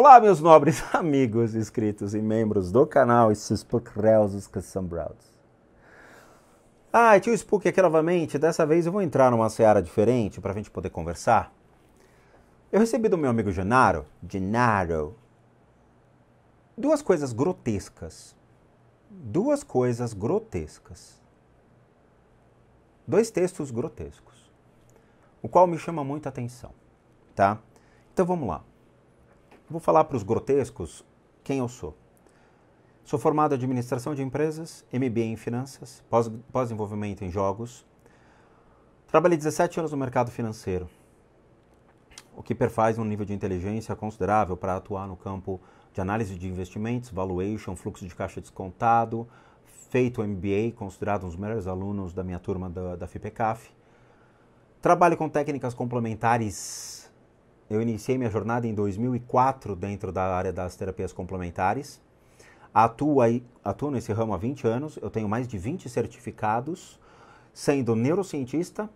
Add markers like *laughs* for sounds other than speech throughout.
Olá, meus nobres *laughs* amigos, inscritos e membros do canal e seus os caçambrados. Ah, tio Spook aqui novamente. Dessa vez eu vou entrar numa seara diferente para a gente poder conversar. Eu recebi do meu amigo Genaro, Genaro, duas coisas grotescas. Duas coisas grotescas. Dois textos grotescos, o qual me chama muita atenção, tá? Então vamos lá. Vou falar para os grotescos quem eu sou. Sou formado em administração de empresas, MBA em finanças, pós-desenvolvimento em jogos. Trabalhei 17 anos no mercado financeiro, o que perfaz um nível de inteligência considerável para atuar no campo de análise de investimentos, valuation, fluxo de caixa descontado, feito MBA, considerado um dos melhores alunos da minha turma da, da FIPECAF. Trabalho com técnicas complementares eu iniciei minha jornada em 2004 dentro da área das terapias complementares. Atuo, aí, atuo nesse ramo há 20 anos, eu tenho mais de 20 certificados, sendo neurocientista,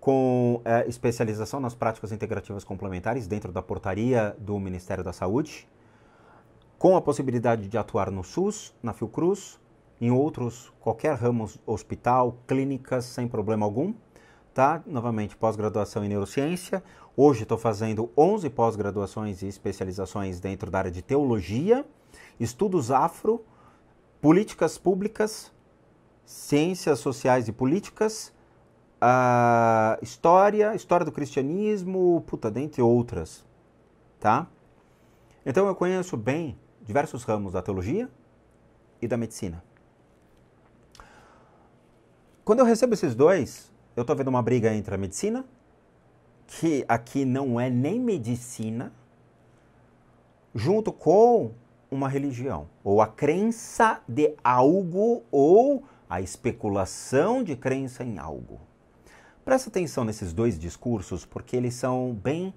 com é, especialização nas práticas integrativas complementares dentro da portaria do Ministério da Saúde, com a possibilidade de atuar no SUS, na Fiocruz, em outros, qualquer ramo, hospital, clínicas, sem problema algum. Tá? Novamente, pós-graduação em neurociência, Hoje estou fazendo 11 pós-graduações e especializações dentro da área de teologia, estudos afro, políticas públicas, ciências sociais e políticas, uh, história, história do cristianismo, puta, dentre outras, tá? Então eu conheço bem diversos ramos da teologia e da medicina. Quando eu recebo esses dois, eu estou vendo uma briga entre a medicina que aqui não é nem medicina, junto com uma religião, ou a crença de algo, ou a especulação de crença em algo. Presta atenção nesses dois discursos, porque eles são bem,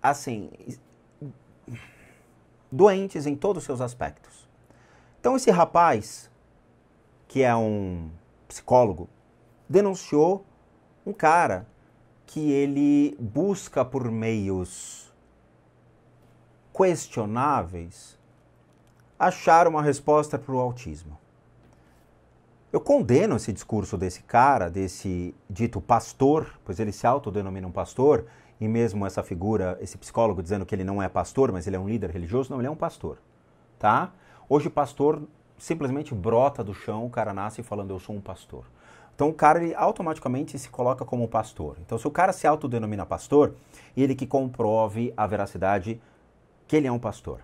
assim, doentes em todos os seus aspectos. Então, esse rapaz, que é um psicólogo, denunciou um cara que ele busca por meios questionáveis achar uma resposta para o autismo. Eu condeno esse discurso desse cara, desse dito pastor, pois ele se autodenomina um pastor, e mesmo essa figura, esse psicólogo dizendo que ele não é pastor, mas ele é um líder religioso, não, ele é um pastor, tá? Hoje pastor simplesmente brota do chão, o cara nasce falando eu sou um pastor. Então o cara ele automaticamente se coloca como pastor. Então se o cara se autodenomina pastor, ele que comprove a veracidade que ele é um pastor.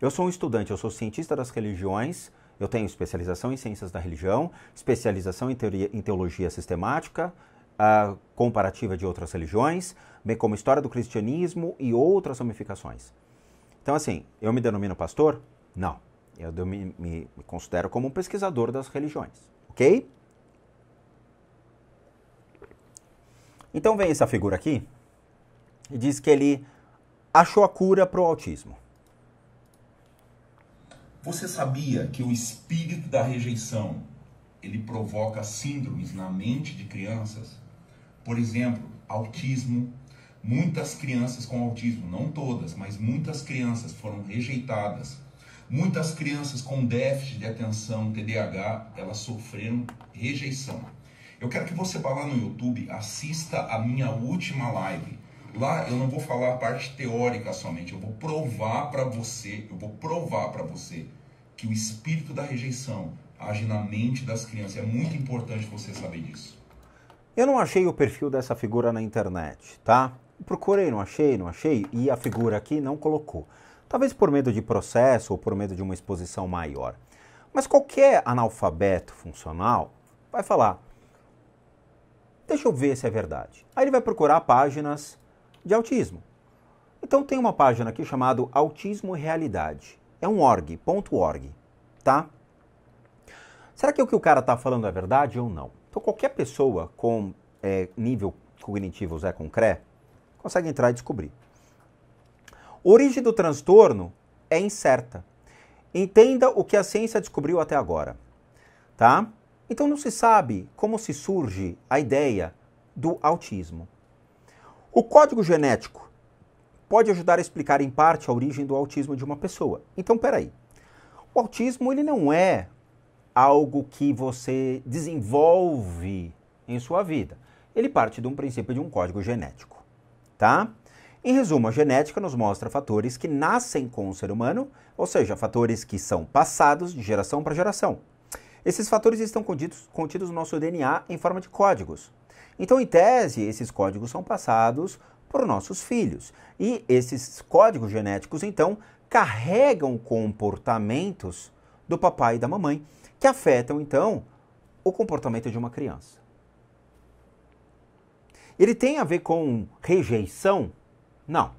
Eu sou um estudante, eu sou cientista das religiões, eu tenho especialização em ciências da religião, especialização em, teoria, em teologia sistemática, ah, comparativa de outras religiões, bem como história do cristianismo e outras ramificações. Então assim, eu me denomino pastor? Não. Eu me, me considero como um pesquisador das religiões, ok? Então vem essa figura aqui e diz que ele achou a cura para o autismo. Você sabia que o espírito da rejeição ele provoca síndromes na mente de crianças? Por exemplo, autismo. Muitas crianças com autismo, não todas, mas muitas crianças foram rejeitadas. Muitas crianças com déficit de atenção, TDAH, elas sofreram rejeição. Eu quero que você vá lá no YouTube, assista a minha última live. Lá eu não vou falar a parte teórica somente, eu vou provar para você, eu vou provar para você que o espírito da rejeição age na mente das crianças. É muito importante você saber disso. Eu não achei o perfil dessa figura na internet, tá? Procurei, não achei, não achei, e a figura aqui não colocou. Talvez por medo de processo ou por medo de uma exposição maior. Mas qualquer analfabeto funcional vai falar: Deixa eu ver se é verdade. Aí ele vai procurar páginas de autismo. Então tem uma página aqui chamada Autismo Realidade. É um org.org, ponto .org, tá? Será que o que o cara está falando é verdade ou não? Então qualquer pessoa com é, nível cognitivo Zé Concré consegue entrar e descobrir. Origem do transtorno é incerta. Entenda o que a ciência descobriu até agora, tá? Então não se sabe como se surge a ideia do autismo. O código genético pode ajudar a explicar em parte a origem do autismo de uma pessoa. Então, peraí. O autismo ele não é algo que você desenvolve em sua vida. Ele parte de um princípio de um código genético, tá? Em resumo, a genética nos mostra fatores que nascem com o ser humano, ou seja, fatores que são passados de geração para geração. Esses fatores estão contidos, contidos no nosso DNA em forma de códigos. Então, em tese, esses códigos são passados por nossos filhos. E esses códigos genéticos, então, carregam comportamentos do papai e da mamãe que afetam, então, o comportamento de uma criança. Ele tem a ver com rejeição? Não.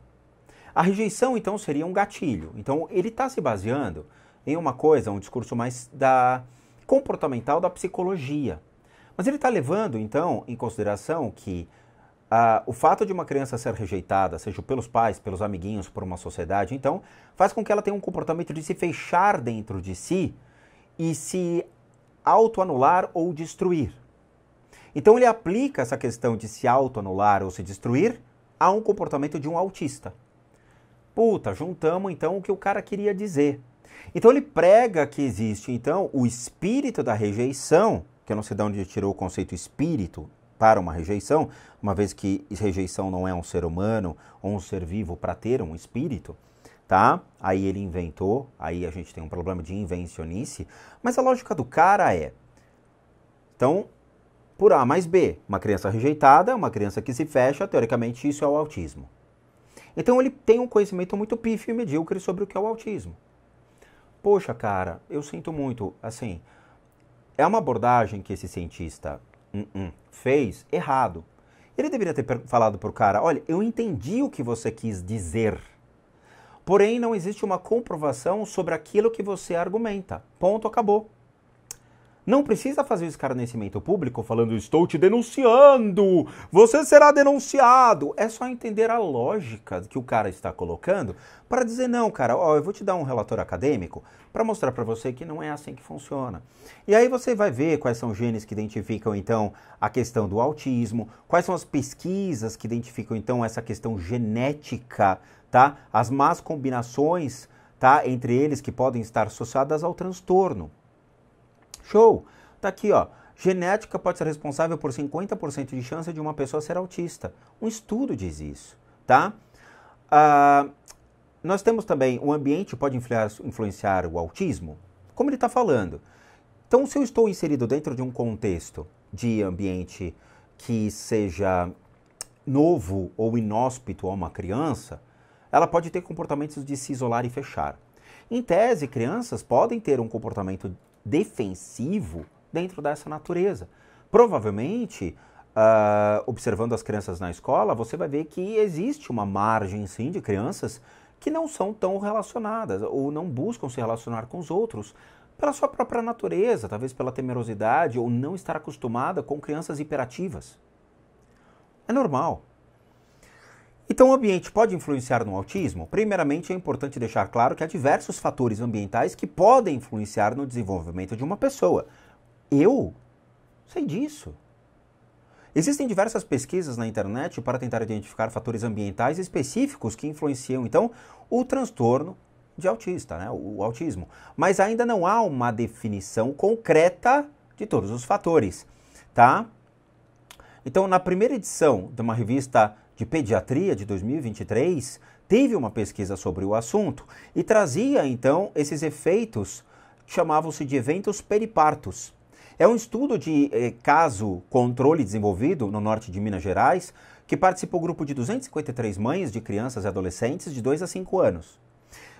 A rejeição, então, seria um gatilho. Então, ele está se baseando em uma coisa, um discurso mais da comportamental da psicologia. Mas ele está levando, então, em consideração que ah, o fato de uma criança ser rejeitada, seja pelos pais, pelos amiguinhos, por uma sociedade, então, faz com que ela tenha um comportamento de se fechar dentro de si e se autoanular ou destruir. Então, ele aplica essa questão de se autoanular ou se destruir a um comportamento de um autista. Puta, juntamos então o que o cara queria dizer. Então ele prega que existe então o espírito da rejeição, que eu não sei de onde tirou o conceito espírito para uma rejeição, uma vez que rejeição não é um ser humano ou um ser vivo para ter um espírito, tá? Aí ele inventou, aí a gente tem um problema de invencionice, mas a lógica do cara é então por A mais B, uma criança rejeitada, uma criança que se fecha, teoricamente isso é o autismo. Então ele tem um conhecimento muito pífio e medíocre sobre o que é o autismo. Poxa, cara, eu sinto muito. Assim, é uma abordagem que esse cientista uh -uh, fez errado. Ele deveria ter falado pro cara: olha, eu entendi o que você quis dizer. Porém, não existe uma comprovação sobre aquilo que você argumenta. Ponto, acabou. Não precisa fazer escarnecimento público falando estou te denunciando, você será denunciado. É só entender a lógica que o cara está colocando para dizer não, cara, ó, eu vou te dar um relatório acadêmico para mostrar para você que não é assim que funciona. E aí você vai ver quais são os genes que identificam então a questão do autismo, quais são as pesquisas que identificam então essa questão genética, tá? As más combinações, tá, entre eles que podem estar associadas ao transtorno. Show! Tá aqui, ó. Genética pode ser responsável por 50% de chance de uma pessoa ser autista. Um estudo diz isso, tá? Ah, nós temos também o ambiente pode influenciar o autismo. Como ele está falando? Então, se eu estou inserido dentro de um contexto de ambiente que seja novo ou inóspito a uma criança, ela pode ter comportamentos de se isolar e fechar. Em tese, crianças podem ter um comportamento defensivo dentro dessa natureza. Provavelmente, uh, observando as crianças na escola, você vai ver que existe uma margem, sim, de crianças que não são tão relacionadas ou não buscam se relacionar com os outros pela sua própria natureza, talvez pela temerosidade ou não estar acostumada com crianças hiperativas. É normal. Então, o ambiente pode influenciar no autismo? Primeiramente, é importante deixar claro que há diversos fatores ambientais que podem influenciar no desenvolvimento de uma pessoa. Eu sei disso. Existem diversas pesquisas na internet para tentar identificar fatores ambientais específicos que influenciam, então, o transtorno de autista, né? o autismo. Mas ainda não há uma definição concreta de todos os fatores, tá? Então, na primeira edição de uma revista de Pediatria de 2023 teve uma pesquisa sobre o assunto e trazia então esses efeitos que chamavam-se de eventos peripartos. É um estudo de eh, caso controle desenvolvido no norte de Minas Gerais que participou um grupo de 253 mães de crianças e adolescentes de 2 a 5 anos.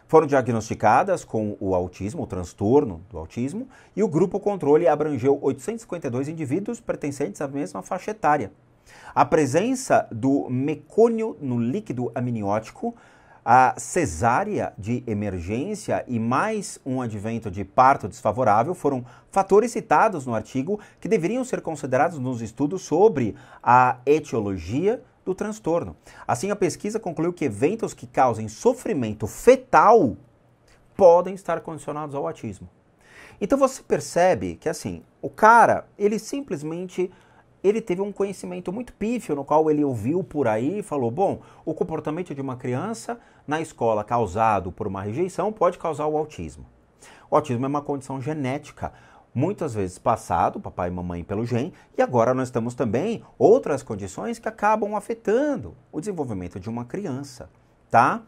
Foram diagnosticadas com o autismo, o transtorno do autismo, e o grupo controle abrangeu 852 indivíduos pertencentes à mesma faixa etária. A presença do mecônio no líquido amniótico, a cesárea de emergência e mais um advento de parto desfavorável foram fatores citados no artigo que deveriam ser considerados nos estudos sobre a etiologia do transtorno. Assim, a pesquisa concluiu que eventos que causem sofrimento fetal podem estar condicionados ao autismo. Então você percebe que assim, o cara, ele simplesmente ele teve um conhecimento muito pífio, no qual ele ouviu por aí e falou: bom, o comportamento de uma criança na escola causado por uma rejeição pode causar o autismo. O autismo é uma condição genética, muitas vezes passado, papai e mamãe pelo gene, e agora nós temos também outras condições que acabam afetando o desenvolvimento de uma criança, tá?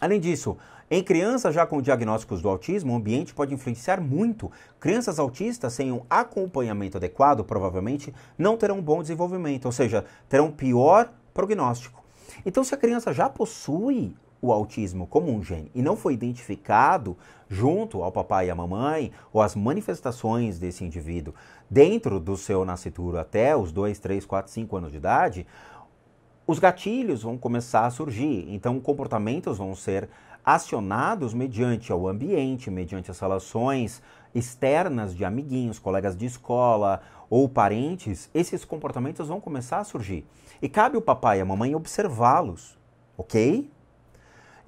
Além disso, em crianças já com diagnósticos do autismo, o ambiente pode influenciar muito. Crianças autistas sem um acompanhamento adequado provavelmente não terão um bom desenvolvimento, ou seja, terão pior prognóstico. Então, se a criança já possui o autismo como um gene e não foi identificado junto ao papai e à mamãe, ou as manifestações desse indivíduo dentro do seu nascituro até os 2, 3, 4, 5 anos de idade, os gatilhos vão começar a surgir, então comportamentos vão ser acionados mediante ao ambiente, mediante as relações externas de amiguinhos, colegas de escola ou parentes, esses comportamentos vão começar a surgir. E cabe o papai e a mamãe observá-los, ok?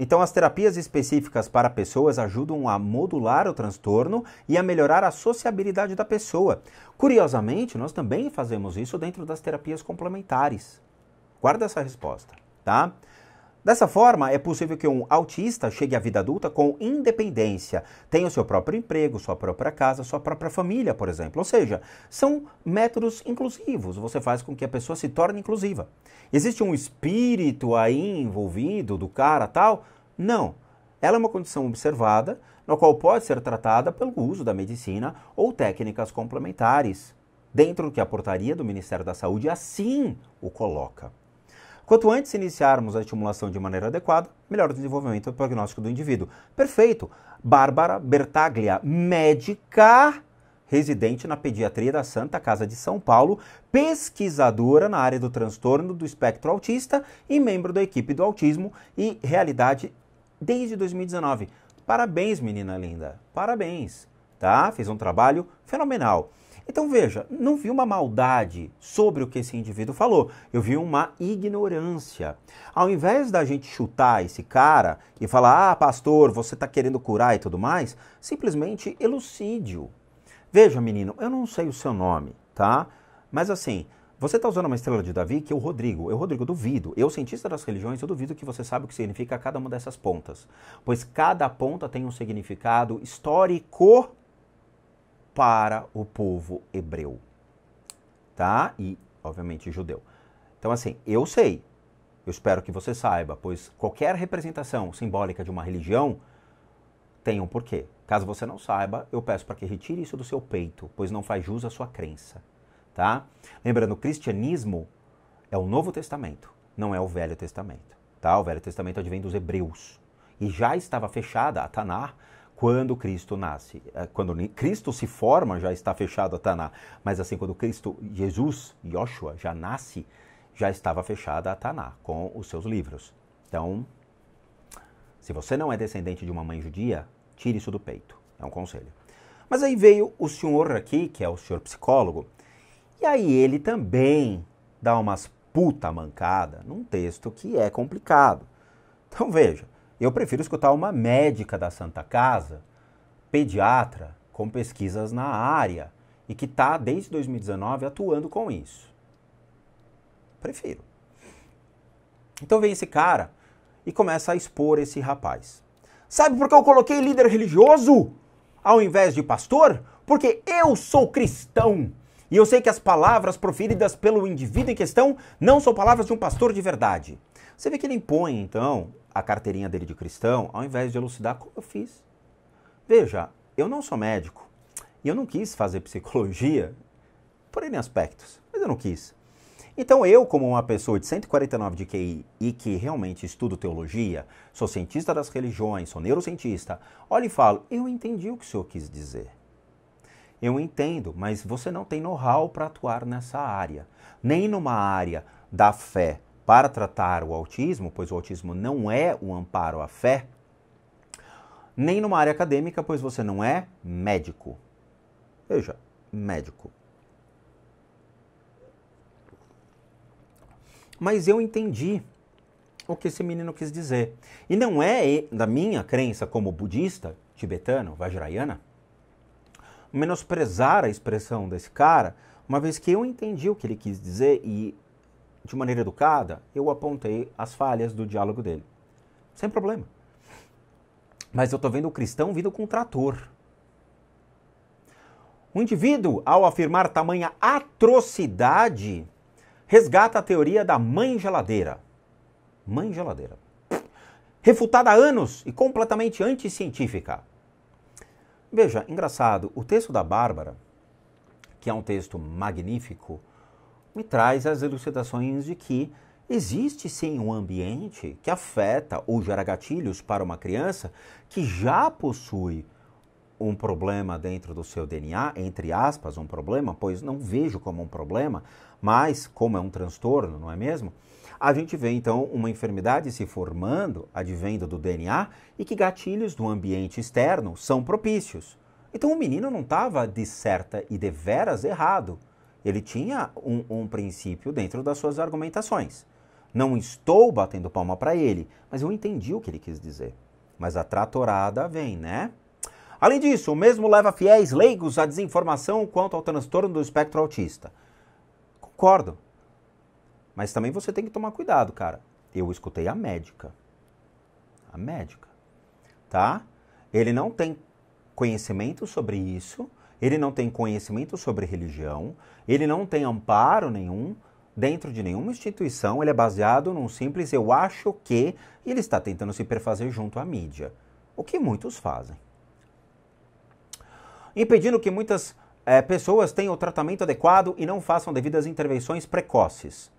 Então, as terapias específicas para pessoas ajudam a modular o transtorno e a melhorar a sociabilidade da pessoa. Curiosamente, nós também fazemos isso dentro das terapias complementares. Guarda essa resposta, tá? Dessa forma, é possível que um autista chegue à vida adulta com independência, tenha o seu próprio emprego, sua própria casa, sua própria família, por exemplo. Ou seja, são métodos inclusivos, você faz com que a pessoa se torne inclusiva. Existe um espírito aí envolvido do cara tal? Não. Ela é uma condição observada, na qual pode ser tratada pelo uso da medicina ou técnicas complementares, dentro do que a portaria do Ministério da Saúde assim o coloca. Quanto antes iniciarmos a estimulação de maneira adequada, melhor o desenvolvimento e prognóstico do indivíduo. Perfeito. Bárbara Bertaglia, médica residente na pediatria da Santa Casa de São Paulo, pesquisadora na área do transtorno do espectro autista e membro da equipe do autismo e realidade desde 2019. Parabéns, menina linda. Parabéns, tá? Fez um trabalho fenomenal. Então veja, não vi uma maldade sobre o que esse indivíduo falou, eu vi uma ignorância. Ao invés da gente chutar esse cara e falar, ah, pastor, você está querendo curar e tudo mais, simplesmente elucídio. Veja, menino, eu não sei o seu nome, tá? Mas assim, você está usando uma estrela de Davi que é o Rodrigo. Eu, é Rodrigo, duvido. Eu, cientista das religiões, eu duvido que você sabe o que significa cada uma dessas pontas. Pois cada ponta tem um significado histórico para o povo hebreu, tá? E, obviamente, judeu. Então, assim, eu sei, eu espero que você saiba, pois qualquer representação simbólica de uma religião tem um porquê. Caso você não saiba, eu peço para que retire isso do seu peito, pois não faz jus à sua crença, tá? Lembrando, o cristianismo é o Novo Testamento, não é o Velho Testamento, tá? O Velho Testamento advém dos hebreus, e já estava fechada a Tanar quando Cristo nasce. É, quando Cristo se forma, já está fechado tá a Taná. Mas assim, quando Cristo, Jesus, Yoshua, já nasce, já estava fechada a Taná com os seus livros. Então, se você não é descendente de uma mãe judia, tire isso do peito. É um conselho. Mas aí veio o senhor aqui, que é o senhor psicólogo, e aí ele também dá umas puta mancada num texto que é complicado. Então veja, eu prefiro escutar uma médica da Santa Casa, pediatra, com pesquisas na área e que está desde 2019 atuando com isso. Prefiro. Então vem esse cara e começa a expor esse rapaz. Sabe por que eu coloquei líder religioso ao invés de pastor? Porque eu sou cristão. E eu sei que as palavras proferidas pelo indivíduo em questão não são palavras de um pastor de verdade. Você vê que ele impõe, então, a carteirinha dele de cristão, ao invés de elucidar como eu fiz. Veja, eu não sou médico e eu não quis fazer psicologia por N aspectos, mas eu não quis. Então eu, como uma pessoa de 149 de QI e que realmente estudo teologia, sou cientista das religiões, sou neurocientista, olho e falo, eu entendi o que o senhor quis dizer. Eu entendo, mas você não tem know-how para atuar nessa área, nem numa área da fé para tratar o autismo, pois o autismo não é um amparo à fé, nem numa área acadêmica, pois você não é médico. Veja, médico. Mas eu entendi o que esse menino quis dizer. E não é da minha crença como budista, tibetano, vajrayana, menosprezar a expressão desse cara, uma vez que eu entendi o que ele quis dizer e de maneira educada, eu apontei as falhas do diálogo dele. Sem problema. Mas eu estou vendo o cristão vindo com um trator. O indivíduo, ao afirmar tamanha atrocidade, resgata a teoria da mãe geladeira. Mãe geladeira. Refutada há anos e completamente anticientífica. Veja, engraçado, o texto da Bárbara, que é um texto magnífico, me traz as elucidações de que existe sim um ambiente que afeta ou gera gatilhos para uma criança que já possui um problema dentro do seu DNA, entre aspas, um problema, pois não vejo como um problema, mas como é um transtorno, não é mesmo? A gente vê então uma enfermidade se formando, advendo do DNA, e que gatilhos do ambiente externo são propícios. Então o menino não estava de certa e deveras errado. Ele tinha um, um princípio dentro das suas argumentações. Não estou batendo palma para ele, mas eu entendi o que ele quis dizer. Mas a tratorada vem, né? Além disso, o mesmo leva fiéis leigos à desinformação quanto ao transtorno do espectro autista. Concordo. Mas também você tem que tomar cuidado, cara. Eu escutei a médica. A médica. Tá? Ele não tem conhecimento sobre isso, ele não tem conhecimento sobre religião, ele não tem amparo nenhum dentro de nenhuma instituição, ele é baseado num simples eu acho que e ele está tentando se perfazer junto à mídia, o que muitos fazem. Impedindo que muitas é, pessoas tenham o tratamento adequado e não façam devidas intervenções precoces.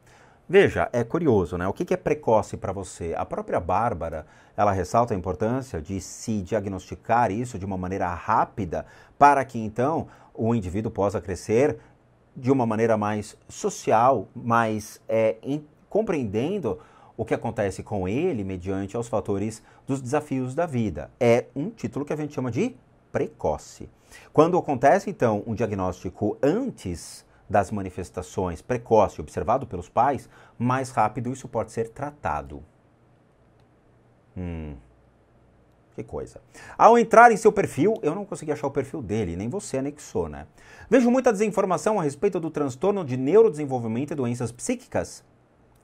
Veja, é curioso, né? O que é precoce para você? A própria Bárbara, ela ressalta a importância de se diagnosticar isso de uma maneira rápida para que então o indivíduo possa crescer de uma maneira mais social, mais é, em, compreendendo o que acontece com ele mediante os fatores dos desafios da vida. É um título que a gente chama de precoce. Quando acontece, então, um diagnóstico antes das manifestações precoce observado pelos pais, mais rápido isso pode ser tratado. Hum. Que coisa. Ao entrar em seu perfil, eu não consegui achar o perfil dele, nem você anexou, né? Vejo muita desinformação a respeito do transtorno de neurodesenvolvimento e doenças psíquicas.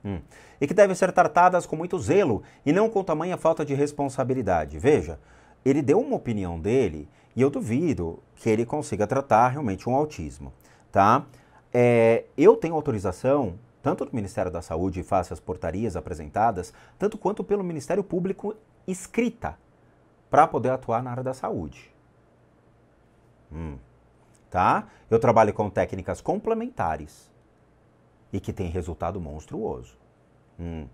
Hum. E que devem ser tratadas com muito zelo e não com tamanha falta de responsabilidade. Veja, ele deu uma opinião dele e eu duvido que ele consiga tratar realmente um autismo, tá? É, eu tenho autorização, tanto do Ministério da Saúde, faço as portarias apresentadas, tanto quanto pelo Ministério Público escrita, para poder atuar na área da saúde. Hum, tá? Eu trabalho com técnicas complementares e que tem resultado monstruoso. Hum.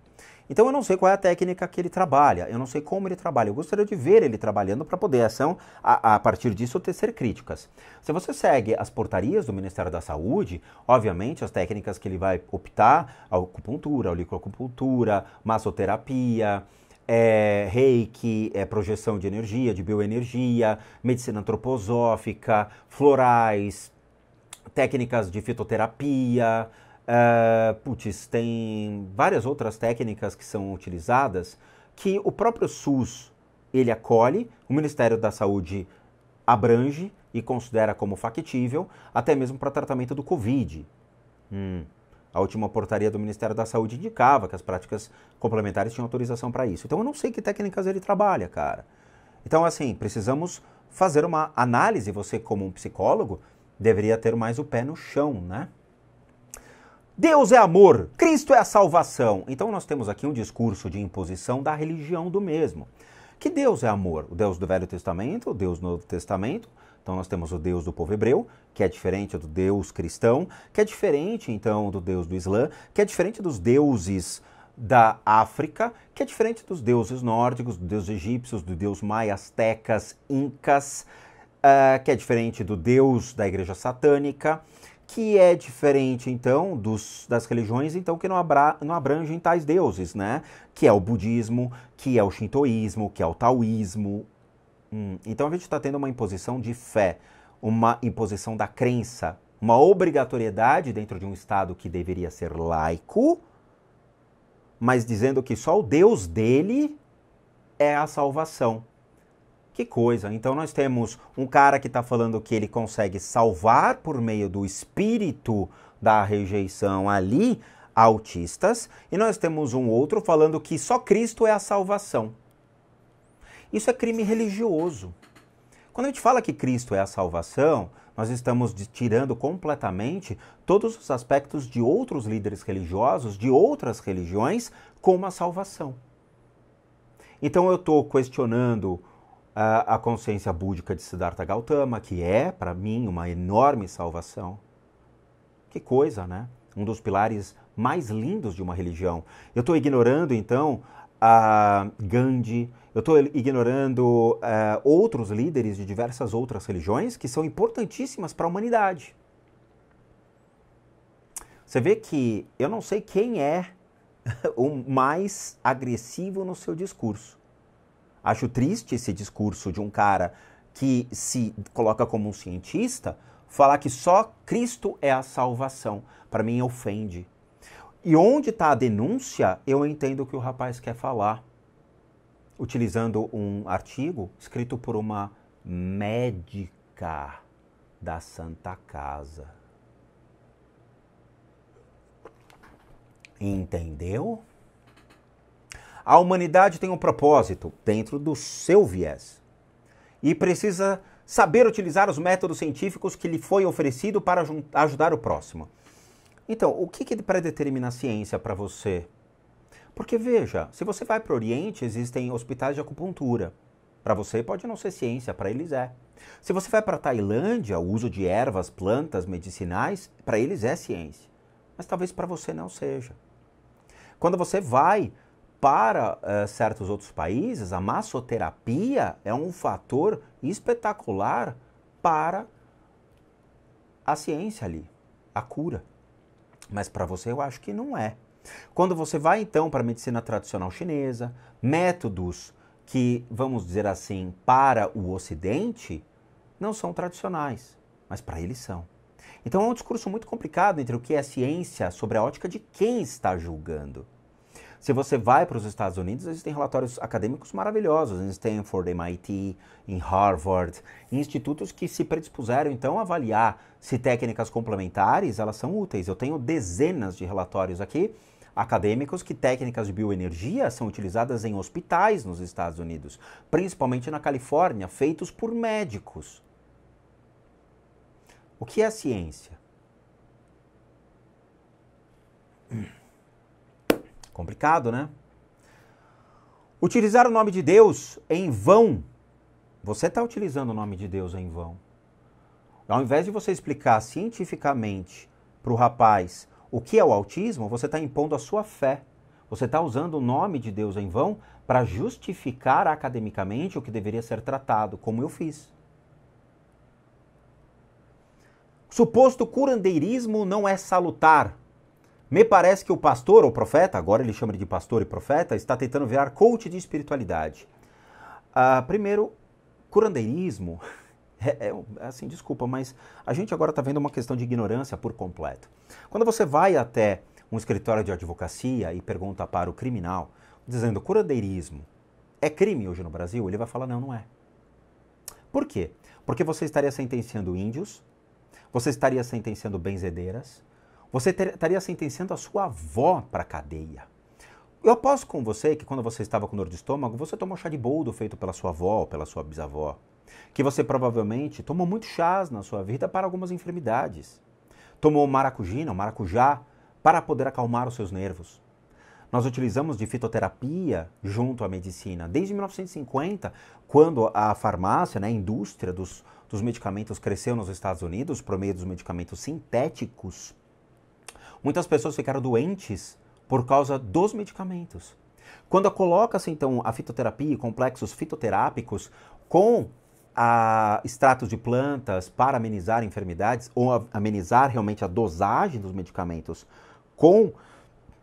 Então eu não sei qual é a técnica que ele trabalha, eu não sei como ele trabalha. Eu gostaria de ver ele trabalhando para poder ação a, a, partir disso tecer críticas. Se você segue as portarias do Ministério da Saúde, obviamente as técnicas que ele vai optar, acupuntura, olicoacupuntura, massoterapia, é, reiki, é, projeção de energia, de bioenergia, medicina antroposófica, florais, técnicas de fitoterapia, Uh, putz, tem várias outras técnicas que são utilizadas que o próprio SUS ele acolhe, o Ministério da Saúde abrange e considera como factível, até mesmo para tratamento do Covid. Hum. A última portaria do Ministério da Saúde indicava que as práticas complementares tinham autorização para isso. Então eu não sei que técnicas ele trabalha, cara. Então, assim, precisamos fazer uma análise. Você, como um psicólogo, deveria ter mais o pé no chão, né? Deus é amor, Cristo é a salvação. Então nós temos aqui um discurso de imposição da religião do mesmo. Que Deus é amor? O Deus do Velho Testamento, o Deus do Novo Testamento. Então nós temos o Deus do povo hebreu, que é diferente do Deus cristão, que é diferente então do Deus do Islã, que é diferente dos deuses da África, que é diferente dos deuses nórdicos, dos deuses egípcios, do deus maias-tecas, incas, uh, que é diferente do deus da igreja satânica que é diferente então dos, das religiões então que não, abra, não abrangem tais deuses, né? Que é o budismo, que é o shintoísmo, que é o taoísmo. Hum, então a gente está tendo uma imposição de fé, uma imposição da crença, uma obrigatoriedade dentro de um Estado que deveria ser laico, mas dizendo que só o Deus dele é a salvação. Que coisa! Então nós temos um cara que está falando que ele consegue salvar por meio do espírito da rejeição ali autistas, e nós temos um outro falando que só Cristo é a salvação. Isso é crime religioso. Quando a gente fala que Cristo é a salvação, nós estamos tirando completamente todos os aspectos de outros líderes religiosos, de outras religiões, como a salvação. Então eu estou questionando a, a consciência búdica de Siddhartha Gautama, que é, para mim, uma enorme salvação. Que coisa, né? Um dos pilares mais lindos de uma religião. Eu estou ignorando, então, a Gandhi, eu estou ignorando uh, outros líderes de diversas outras religiões que são importantíssimas para a humanidade. Você vê que eu não sei quem é *laughs* o mais agressivo no seu discurso. Acho triste esse discurso de um cara que se coloca como um cientista falar que só Cristo é a salvação. Para mim, ofende. E onde está a denúncia, eu entendo o que o rapaz quer falar. Utilizando um artigo escrito por uma médica da Santa Casa. Entendeu? A humanidade tem um propósito dentro do seu viés e precisa saber utilizar os métodos científicos que lhe foi oferecido para ajudar o próximo. Então, o que, que predetermina a ciência para você? Porque veja, se você vai para o Oriente, existem hospitais de acupuntura. Para você pode não ser ciência, para eles é. Se você vai para a Tailândia, o uso de ervas, plantas medicinais, para eles é ciência. Mas talvez para você não seja. Quando você vai para uh, certos outros países, a massoterapia é um fator espetacular para a ciência ali, a cura. Mas para você eu acho que não é. Quando você vai então para a medicina tradicional chinesa, métodos que, vamos dizer assim, para o ocidente, não são tradicionais, mas para eles são. Então é um discurso muito complicado entre o que é ciência sobre a ótica de quem está julgando. Se você vai para os Estados Unidos, existem relatórios acadêmicos maravilhosos em Stanford, MIT, em Harvard, institutos que se predispuseram então a avaliar se técnicas complementares elas são úteis. Eu tenho dezenas de relatórios aqui acadêmicos que técnicas de bioenergia são utilizadas em hospitais nos Estados Unidos, principalmente na Califórnia, feitos por médicos. O que é ciência? Complicado, né? Utilizar o nome de Deus em vão. Você está utilizando o nome de Deus em vão. Ao invés de você explicar cientificamente para o rapaz o que é o autismo, você está impondo a sua fé. Você está usando o nome de Deus em vão para justificar academicamente o que deveria ser tratado, como eu fiz. Suposto curandeirismo não é salutar. Me parece que o pastor ou profeta, agora ele chama de pastor e profeta, está tentando virar coach de espiritualidade. Ah, primeiro, curandeirismo. *laughs* É, é, assim, desculpa, mas a gente agora está vendo uma questão de ignorância por completo. Quando você vai até um escritório de advocacia e pergunta para o criminal, dizendo curandeirismo é crime hoje no Brasil, ele vai falar não, não é. Por quê? Porque você estaria sentenciando índios, você estaria sentenciando benzedeiras, você estaria sentenciando a sua avó para cadeia. Eu aposto com você que quando você estava com dor de estômago, você tomou chá de boldo feito pela sua avó ou pela sua bisavó. Que você provavelmente tomou muitos chás na sua vida para algumas enfermidades. Tomou maracujina, maracujá, para poder acalmar os seus nervos. Nós utilizamos de fitoterapia junto à medicina desde 1950, quando a farmácia, né, a indústria dos, dos medicamentos cresceu nos Estados Unidos por meio dos medicamentos sintéticos Muitas pessoas ficaram doentes por causa dos medicamentos. Quando coloca-se então a fitoterapia e complexos fitoterápicos com a extratos de plantas para amenizar enfermidades ou amenizar realmente a dosagem dos medicamentos com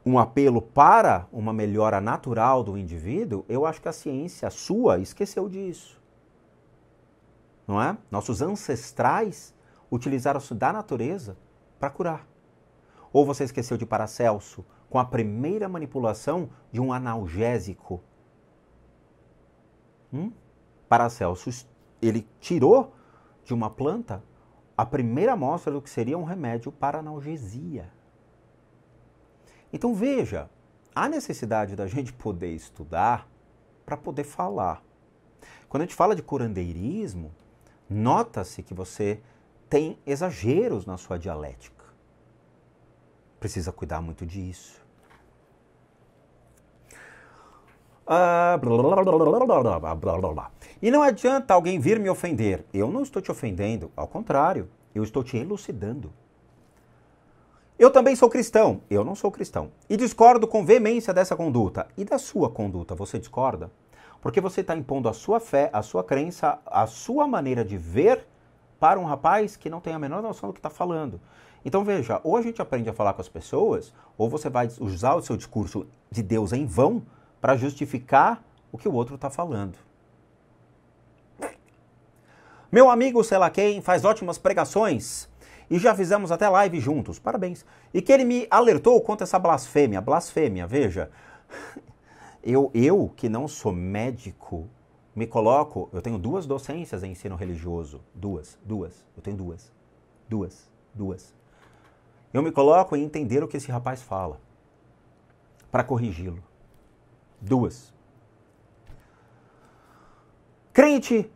um apelo para uma melhora natural do indivíduo, eu acho que a ciência sua esqueceu disso. Não é? Nossos ancestrais utilizaram-se da natureza para curar. Ou você esqueceu de Paracelso com a primeira manipulação de um analgésico? Hum? Paracelso, ele tirou de uma planta a primeira amostra do que seria um remédio para analgesia. Então veja, há necessidade da *laughs* gente poder estudar para poder falar. Quando a gente fala de curandeirismo, nota-se que você tem exageros na sua dialética precisa cuidar muito disso. E não adianta alguém vir me ofender. Eu não estou te ofendendo, ao contrário, eu estou te elucidando. Eu também sou cristão, eu não sou cristão. E discordo com veemência dessa conduta. E da sua conduta, você discorda? Porque você está impondo a sua fé, a sua crença, a sua maneira de ver para um rapaz que não tem a menor noção do que está falando. Então veja, ou a gente aprende a falar com as pessoas, ou você vai usar o seu discurso de Deus em vão para justificar o que o outro está falando. Meu amigo, sei lá quem, faz ótimas pregações e já fizemos até live juntos, parabéns. E que ele me alertou contra essa blasfêmia. Blasfêmia, veja. *laughs* Eu, eu que não sou médico, me coloco. Eu tenho duas docências em ensino religioso. Duas, duas. Eu tenho duas. Duas, duas. Eu me coloco em entender o que esse rapaz fala para corrigi-lo. Duas. Crente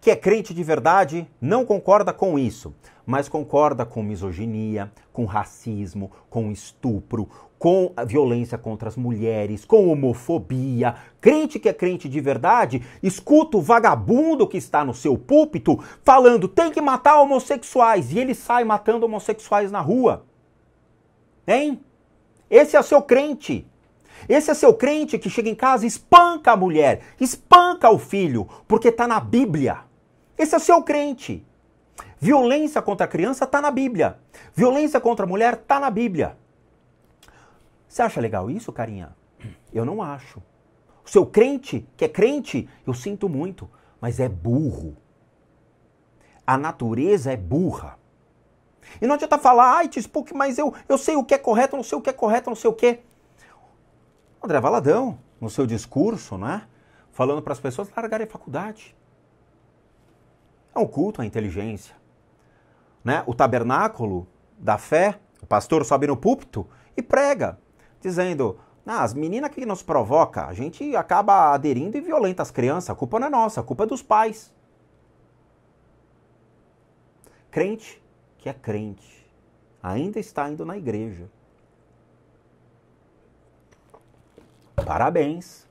que é crente de verdade não concorda com isso, mas concorda com misoginia, com racismo, com estupro, com violência contra as mulheres, com homofobia. Crente que é crente de verdade, escuta o vagabundo que está no seu púlpito falando tem que matar homossexuais e ele sai matando homossexuais na rua. Hein? Esse é o seu crente. Esse é seu crente que chega em casa e espanca a mulher, espanca o filho, porque está na Bíblia. Esse é o seu crente. Violência contra a criança está na Bíblia. Violência contra a mulher está na Bíblia. Você acha legal isso, carinha? Eu não acho. O seu crente, que é crente, eu sinto muito, mas é burro. A natureza é burra. E não adianta falar, ai, te Spook, mas eu, eu sei o que é correto, não sei o que é correto, não sei o quê. André Valadão, no seu discurso, né? Falando para as pessoas largarem a faculdade. É um culto à inteligência. Né? O tabernáculo da fé, o pastor sobe no púlpito e prega, dizendo: ah, as meninas que nos provoca, a gente acaba aderindo e violenta as crianças. A culpa não é nossa, a culpa é dos pais. Crente que é crente, ainda está indo na igreja. Parabéns!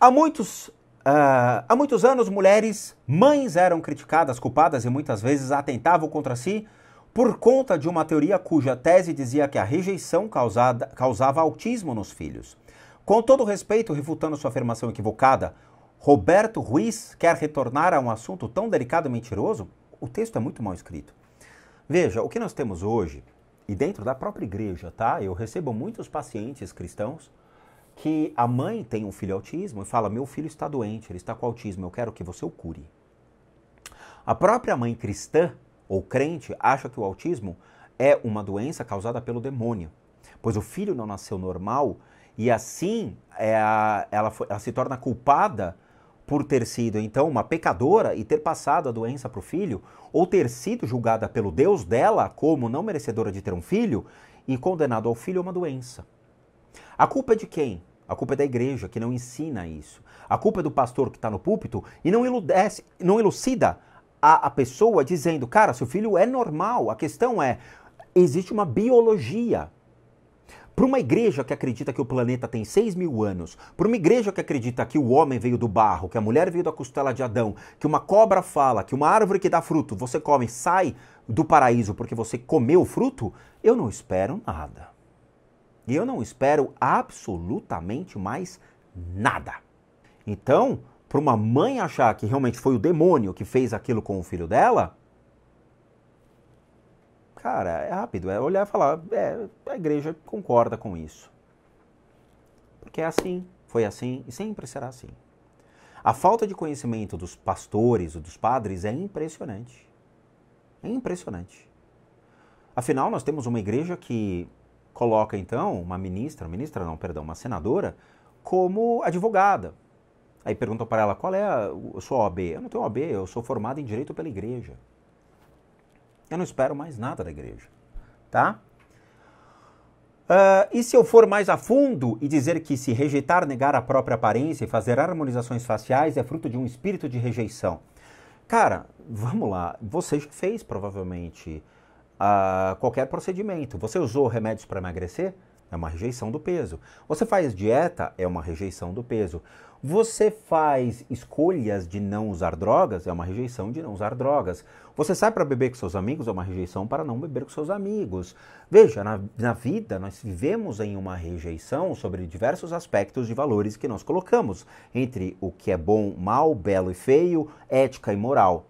Há muitos, uh, há muitos anos, mulheres, mães eram criticadas, culpadas e muitas vezes atentavam contra si por conta de uma teoria cuja tese dizia que a rejeição causada, causava autismo nos filhos. Com todo respeito, refutando sua afirmação equivocada, Roberto Ruiz quer retornar a um assunto tão delicado e mentiroso? O texto é muito mal escrito. Veja, o que nós temos hoje, e dentro da própria igreja, tá? Eu recebo muitos pacientes cristãos que a mãe tem um filho autismo e fala: Meu filho está doente, ele está com autismo, eu quero que você o cure. A própria mãe cristã ou crente acha que o autismo é uma doença causada pelo demônio, pois o filho não nasceu normal e assim é, ela, ela, se torna culpada por ter sido então uma pecadora e ter passado a doença para o filho, ou ter sido julgada pelo Deus dela como não merecedora de ter um filho e condenado ao filho a uma doença. A culpa é de quem? A culpa é da igreja que não ensina isso. A culpa é do pastor que está no púlpito e não, iludece, não elucida a, a pessoa dizendo: cara, seu filho é normal. A questão é: existe uma biologia para uma igreja que acredita que o planeta tem 6 mil anos, para uma igreja que acredita que o homem veio do barro, que a mulher veio da costela de Adão, que uma cobra fala, que uma árvore que dá fruto, você come, sai do paraíso porque você comeu o fruto, eu não espero nada. E eu não espero absolutamente mais nada. Então, para uma mãe achar que realmente foi o demônio que fez aquilo com o filho dela, Cara, é rápido, é olhar e falar, é, a igreja concorda com isso. Porque é assim, foi assim e sempre será assim. A falta de conhecimento dos pastores, ou dos padres, é impressionante. É impressionante. Afinal, nós temos uma igreja que coloca, então, uma ministra, ministra não, perdão, uma senadora, como advogada. Aí perguntam para ela qual é a, a sua OAB. Eu não tenho OAB, eu sou formada em direito pela igreja. Eu não espero mais nada da igreja, tá? Uh, e se eu for mais a fundo e dizer que se rejeitar, negar a própria aparência e fazer harmonizações faciais é fruto de um espírito de rejeição? Cara, vamos lá. Você já fez provavelmente uh, qualquer procedimento. Você usou remédios para emagrecer? é uma rejeição do peso. Você faz dieta, é uma rejeição do peso. Você faz escolhas de não usar drogas, é uma rejeição de não usar drogas. Você sai para beber com seus amigos, é uma rejeição para não beber com seus amigos. Veja, na, na vida nós vivemos em uma rejeição sobre diversos aspectos de valores que nós colocamos, entre o que é bom, mal, belo e feio, ética e moral.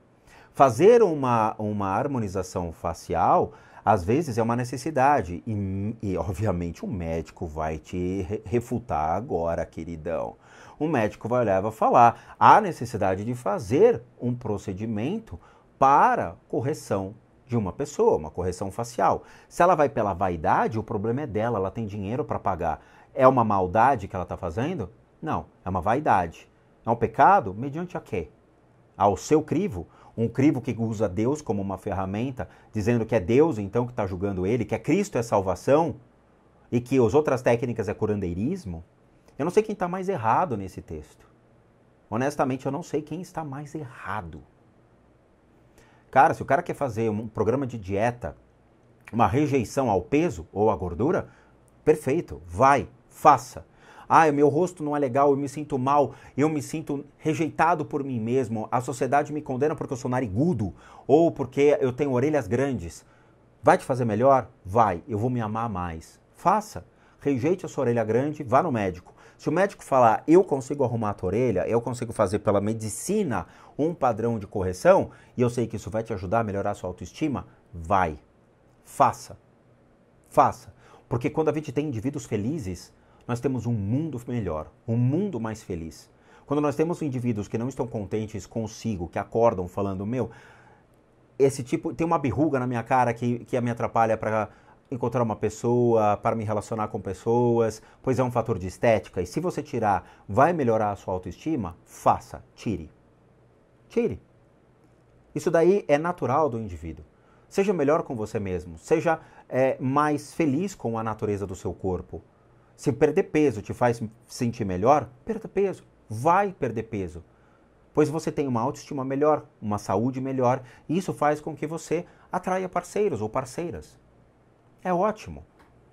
Fazer uma, uma harmonização facial às vezes é uma necessidade e, e obviamente o médico vai te refutar agora, queridão. O médico vai olhar e vai falar: há necessidade de fazer um procedimento para correção de uma pessoa, uma correção facial. Se ela vai pela vaidade, o problema é dela, ela tem dinheiro para pagar. É uma maldade que ela está fazendo? Não, é uma vaidade. É um pecado? Mediante a quê? Ao seu crivo? um crivo que usa Deus como uma ferramenta, dizendo que é Deus então que está julgando ele, que é Cristo é salvação e que as outras técnicas é curandeirismo, eu não sei quem está mais errado nesse texto. Honestamente, eu não sei quem está mais errado. Cara, se o cara quer fazer um programa de dieta, uma rejeição ao peso ou à gordura, perfeito, vai, faça. Ah, meu rosto não é legal, eu me sinto mal, eu me sinto rejeitado por mim mesmo, a sociedade me condena porque eu sou narigudo ou porque eu tenho orelhas grandes. Vai te fazer melhor? Vai, eu vou me amar mais. Faça. Rejeite a sua orelha grande, vá no médico. Se o médico falar, eu consigo arrumar a tua orelha, eu consigo fazer pela medicina um padrão de correção, e eu sei que isso vai te ajudar a melhorar a sua autoestima, vai. Faça. Faça. Porque quando a gente tem indivíduos felizes, nós temos um mundo melhor, um mundo mais feliz. Quando nós temos indivíduos que não estão contentes consigo, que acordam falando, meu, esse tipo tem uma berruga na minha cara que, que me atrapalha para encontrar uma pessoa, para me relacionar com pessoas, pois é um fator de estética. E se você tirar, vai melhorar a sua autoestima? Faça, tire. Tire. Isso daí é natural do indivíduo. Seja melhor com você mesmo, seja é, mais feliz com a natureza do seu corpo. Se perder peso te faz sentir melhor, perda peso. Vai perder peso. Pois você tem uma autoestima melhor, uma saúde melhor, e isso faz com que você atraia parceiros ou parceiras. É ótimo.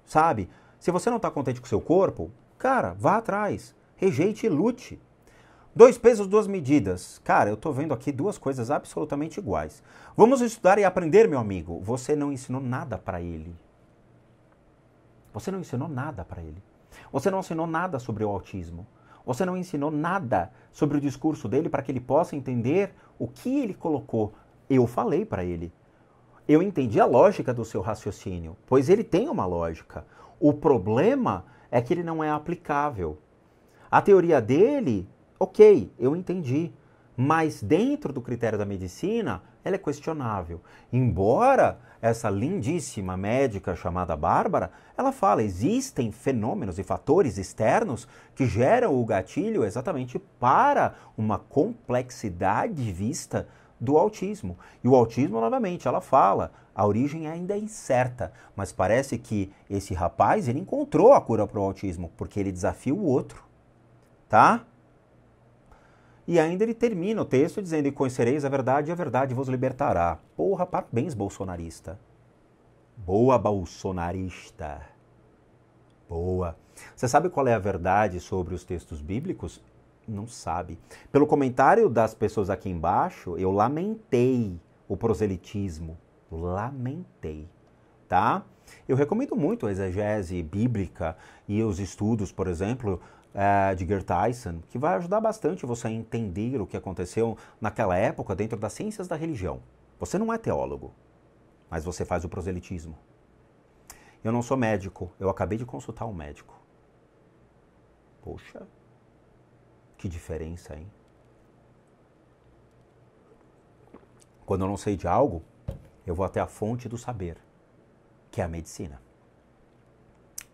Sabe? Se você não está contente com seu corpo, cara, vá atrás. Rejeite e lute. Dois pesos, duas medidas. Cara, eu estou vendo aqui duas coisas absolutamente iguais. Vamos estudar e aprender, meu amigo. Você não ensinou nada para ele. Você não ensinou nada para ele. Você não ensinou nada sobre o autismo. Você não ensinou nada sobre o discurso dele para que ele possa entender o que ele colocou. Eu falei para ele. Eu entendi a lógica do seu raciocínio, pois ele tem uma lógica. O problema é que ele não é aplicável. A teoria dele, ok, eu entendi mas dentro do critério da medicina, ela é questionável. Embora essa lindíssima médica chamada Bárbara, ela fala, existem fenômenos e fatores externos que geram o gatilho exatamente para uma complexidade vista do autismo. E o autismo, novamente, ela fala, a origem é ainda é incerta, mas parece que esse rapaz, ele encontrou a cura para o autismo, porque ele desafia o outro, tá? E ainda ele termina o texto dizendo: E conhecereis a verdade, e a verdade vos libertará. Porra, parabéns, bolsonarista. Boa, bolsonarista. Boa. Você sabe qual é a verdade sobre os textos bíblicos? Não sabe. Pelo comentário das pessoas aqui embaixo, eu lamentei o proselitismo. Lamentei. Tá? Eu recomendo muito a exegese bíblica e os estudos, por exemplo, é, de Ger Tyson, que vai ajudar bastante você a entender o que aconteceu naquela época dentro das ciências da religião. Você não é teólogo, mas você faz o proselitismo. Eu não sou médico, eu acabei de consultar um médico. Poxa, que diferença, hein? Quando eu não sei de algo, eu vou até a fonte do saber, que é a medicina.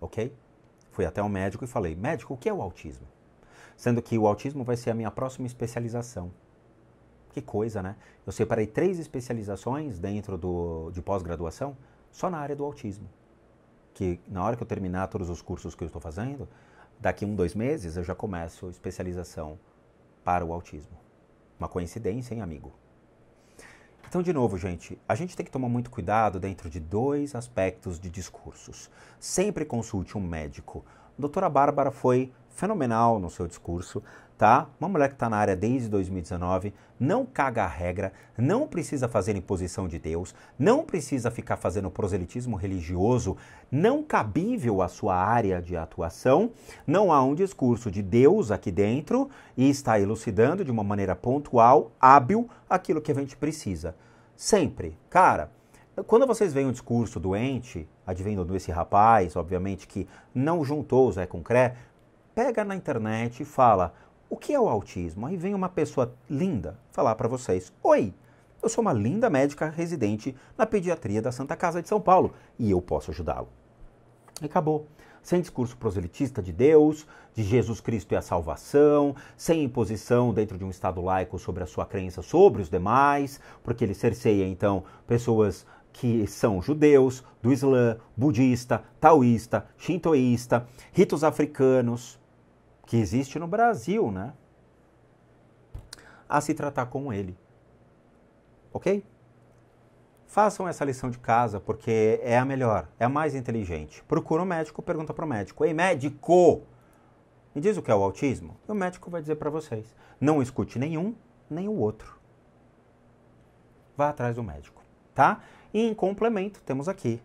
Ok? Fui até o médico e falei: médico, o que é o autismo? Sendo que o autismo vai ser a minha próxima especialização. Que coisa, né? Eu separei três especializações dentro do, de pós-graduação só na área do autismo. Que na hora que eu terminar todos os cursos que eu estou fazendo, daqui um, dois meses eu já começo especialização para o autismo. Uma coincidência, hein, amigo? Então, de novo, gente, a gente tem que tomar muito cuidado dentro de dois aspectos de discursos. Sempre consulte um médico. Doutora Bárbara foi fenomenal no seu discurso, tá? Uma mulher que está na área desde 2019, não caga a regra, não precisa fazer imposição de Deus, não precisa ficar fazendo proselitismo religioso, não cabível a sua área de atuação, não há um discurso de Deus aqui dentro e está elucidando de uma maneira pontual, hábil, aquilo que a gente precisa. Sempre, cara, quando vocês veem um discurso doente, advindo desse rapaz, obviamente, que não juntou o Zé com Cré, pega na internet e fala: o que é o autismo? Aí vem uma pessoa linda falar para vocês: Oi, eu sou uma linda médica residente na pediatria da Santa Casa de São Paulo e eu posso ajudá-lo. E acabou. Sem discurso proselitista de Deus, de Jesus Cristo e é a salvação, sem imposição dentro de um Estado laico sobre a sua crença sobre os demais, porque ele cerceia então pessoas que são judeus, do Islã, budista, taoísta, shintoísta, ritos africanos, que existe no Brasil, né? A se tratar como ele. Ok? Façam essa lição de casa porque é a melhor, é a mais inteligente. Procura um médico, pergunta para o médico: Ei, médico, me diz o que é o autismo? E o médico vai dizer para vocês: Não escute nenhum, nem o outro. Vá atrás do médico, tá? E em complemento, temos aqui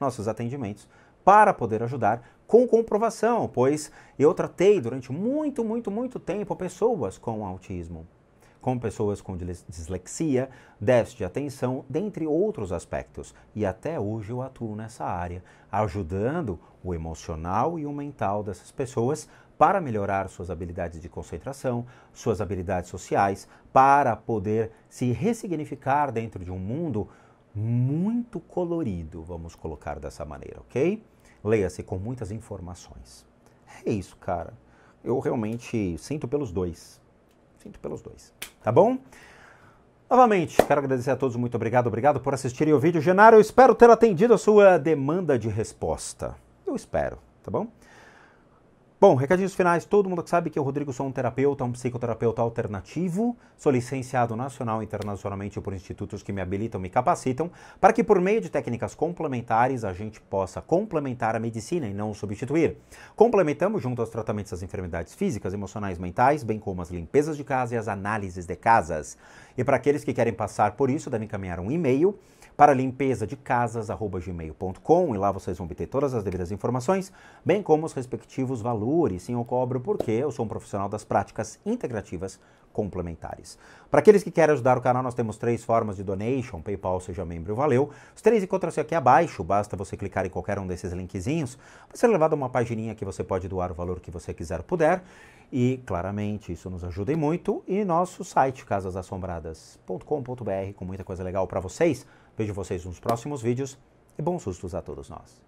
nossos atendimentos para poder ajudar com comprovação, pois eu tratei durante muito, muito, muito tempo pessoas com autismo, com pessoas com dislexia, déficit de atenção, dentre outros aspectos. E até hoje eu atuo nessa área, ajudando o emocional e o mental dessas pessoas para melhorar suas habilidades de concentração, suas habilidades sociais, para poder se ressignificar dentro de um mundo muito colorido, vamos colocar dessa maneira, ok? Leia-se com muitas informações. É isso, cara. Eu realmente sinto pelos dois. Sinto pelos dois. Tá bom? Novamente, quero agradecer a todos, muito obrigado, obrigado por assistirem o vídeo. Genaro, eu espero ter atendido a sua demanda de resposta. Eu espero, tá bom? Bom, recadinhos finais. Todo mundo que sabe que eu, Rodrigo, sou é um terapeuta, um psicoterapeuta alternativo. Sou licenciado nacional e internacionalmente por institutos que me habilitam, me capacitam, para que por meio de técnicas complementares a gente possa complementar a medicina e não substituir. Complementamos junto aos tratamentos das enfermidades físicas, emocionais, mentais, bem como as limpezas de casa e as análises de casas. E para aqueles que querem passar por isso, devem encaminhar um e-mail para limpeza de casas@gmail.com e lá vocês vão obter todas as devidas informações, bem como os respectivos valores. Sim, eu cobro porque eu sou um profissional das práticas integrativas complementares. Para aqueles que querem ajudar o canal, nós temos três formas de donation, PayPal, seja membro, valeu. Os três encontram-se aqui abaixo, basta você clicar em qualquer um desses linkzinhos, vai ser levado a uma pagininha que você pode doar o valor que você quiser puder. E claramente isso nos ajuda muito. E nosso site casasassombradas.com.br com muita coisa legal para vocês. Vejo vocês nos próximos vídeos e bons sustos a todos nós.